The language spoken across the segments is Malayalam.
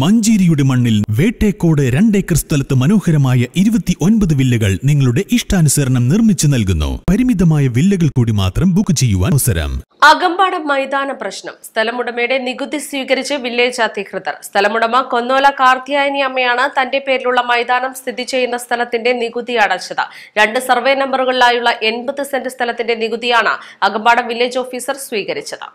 മഞ്ചേരിയുടെ മണ്ണിൽ വേട്ടേക്കോട് രണ്ടേക്കർ സ്ഥലത്ത് മനോഹരമായ ഇരുപത്തി ഒൻപത് വില്ലകൾ നിങ്ങളുടെ ഇഷ്ടാനുസരണം നിർമ്മിച്ചു നൽകുന്നു പരിമിതമായ വില്ലകൾ കൂടി മാത്രം ബുക്ക് ചെയ്യുവാൻ അവസരം അകമ്പാട മൈതാന പ്രശ്നം സ്ഥലമുടമയുടെ നികുതി സ്വീകരിച്ച് വില്ലേജ് അധികൃതർ സ്ഥലമുടമ കൊന്നോല കാർത്തിയായനി അമ്മയാണ് തന്റെ പേരിലുള്ള മൈതാനം സ്ഥിതി ചെയ്യുന്ന സ്ഥലത്തിന്റെ നികുതി അടച്ചത് രണ്ട് സർവേ നമ്പറുകളിലായുള്ള എൺപത് സെന്റ് സ്ഥലത്തിന്റെ നികുതിയാണ് അകമ്പാട വില്ലേജ് ഓഫീസർ സ്വീകരിച്ചത്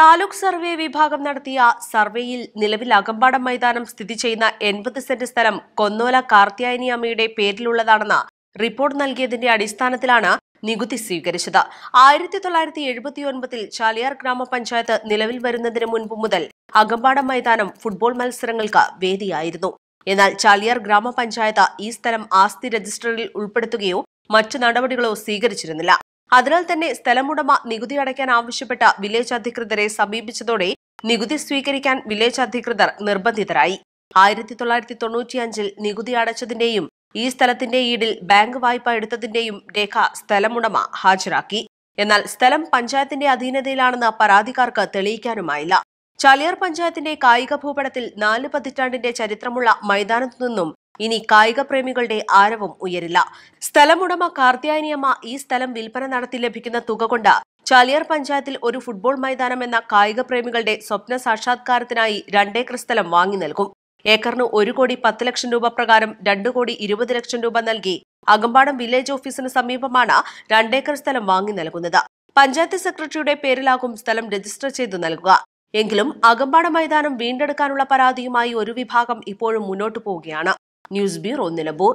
താലൂക്ക് സർവേ വിഭാഗം നടത്തിയ സർവേയിൽ നിലവിൽ അകമ്പാടം മൈതാനം സ്ഥിതി ചെയ്യുന്ന എൺപത് സെന്റ് സ്ഥലം കൊന്നോല കാർത്തിയായനി അമ്മയുടെ പേരിലുള്ളതാണെന്ന റിപ്പോർട്ട് നൽകിയതിന്റെ അടിസ്ഥാനത്തിലാണ് നികുതി സ്വീകരിച്ചത് ആയിരത്തി തൊള്ളായിരത്തി എഴുപത്തി ഒൻപതിൽ ചാലിയാർ ഗ്രാമപഞ്ചായത്ത് നിലവിൽ വരുന്നതിന് മുൻപ് മുതൽ അകമ്പാടം മൈതാനം ഫുട്ബോൾ മത്സരങ്ങൾക്ക് വേദിയായിരുന്നു എന്നാൽ ചാലിയാർ ഗ്രാമപഞ്ചായത്ത് ഈ സ്ഥലം ആസ്തി രജിസ്റ്ററിൽ ഉൾപ്പെടുത്തുകയോ മറ്റു നടപടികളോ സ്വീകരിച്ചിരുന്നില്ല അതിനാൽ തന്നെ സ്ഥലമുടമ നികുതി അടയ്ക്കാൻ ആവശ്യപ്പെട്ട വില്ലേജ് അധികൃതരെ സമീപിച്ചതോടെ നികുതി സ്വീകരിക്കാൻ വില്ലേജ് അധികൃതർ നിർബന്ധിതരായി ആയിരത്തി തൊള്ളായിരത്തി തൊണ്ണൂറ്റിയഞ്ചിൽ നികുതി അടച്ചതിന്റെയും ഈ സ്ഥലത്തിന്റെ ഈടിൽ ബാങ്ക് വായ്പ എടുത്തതിന്റെയും രേഖ സ്ഥലമുടമ ഹാജരാക്കി എന്നാൽ സ്ഥലം പഞ്ചായത്തിന്റെ അധീനതയിലാണെന്ന് പരാതിക്കാർക്ക് തെളിയിക്കാനുമായില്ല ചാലിയാർ പഞ്ചായത്തിന്റെ കായിക ഭൂപടത്തിൽ നാല് പതിറ്റാണ്ടിന്റെ ചരിത്രമുള്ള മൈതാനത്തു നിന്നും ഇനി കായിക പ്രേമികളുടെ ആരവം ഉയരില്ല സ്ഥലമുടമ കാർത്തിയാനിയമ്മ ഈ സ്ഥലം വിൽപ്പന നടത്തി ലഭിക്കുന്ന തുക കൊണ്ട് ചാലിയാർ പഞ്ചായത്തിൽ ഒരു ഫുട്ബോൾ മൈതാനം എന്ന കായിക പ്രേമികളുടെ സ്വപ്ന സാക്ഷാത്കാരത്തിനായി രണ്ടേക്കർ സ്ഥലം വാങ്ങി നൽകും ഏക്കറിന് ഒരു കോടി പത്ത് ലക്ഷം രൂപ പ്രകാരം രണ്ടു കോടി ഇരുപത് ലക്ഷം രൂപ നൽകി അകമ്പാടം വില്ലേജ് ഓഫീസിന് സമീപമാണ് രണ്ടേക്കർ സ്ഥലം വാങ്ങി നൽകുന്നത് പഞ്ചായത്ത് സെക്രട്ടറിയുടെ പേരിലാകും സ്ഥലം രജിസ്റ്റർ ചെയ്തു നൽകുക എങ്കിലും അകമ്പാട മൈതാനം വീണ്ടെടുക്കാനുള്ള പരാതിയുമായി ഒരു വിഭാഗം ഇപ്പോഴും മുന്നോട്ടു പോവുകയാണ് ന്യൂസ് ബ്യൂറോ നിലമ്പൂർ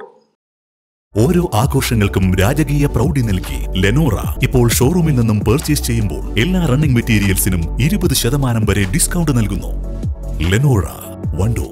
ഓരോ ആഘോഷങ്ങൾക്കും രാജകീയ പ്രൗഢി നൽകി ലെനോറ ഇപ്പോൾ ഷോറൂമിൽ നിന്നും പർച്ചേസ് ചെയ്യുമ്പോൾ എല്ലാ റണ്ണിംഗ് മെറ്റീരിയൽസിനും ഇരുപത് ശതമാനം വരെ ഡിസ്കൗണ്ട് നൽകുന്നു ലെനോറ വണ്ടോ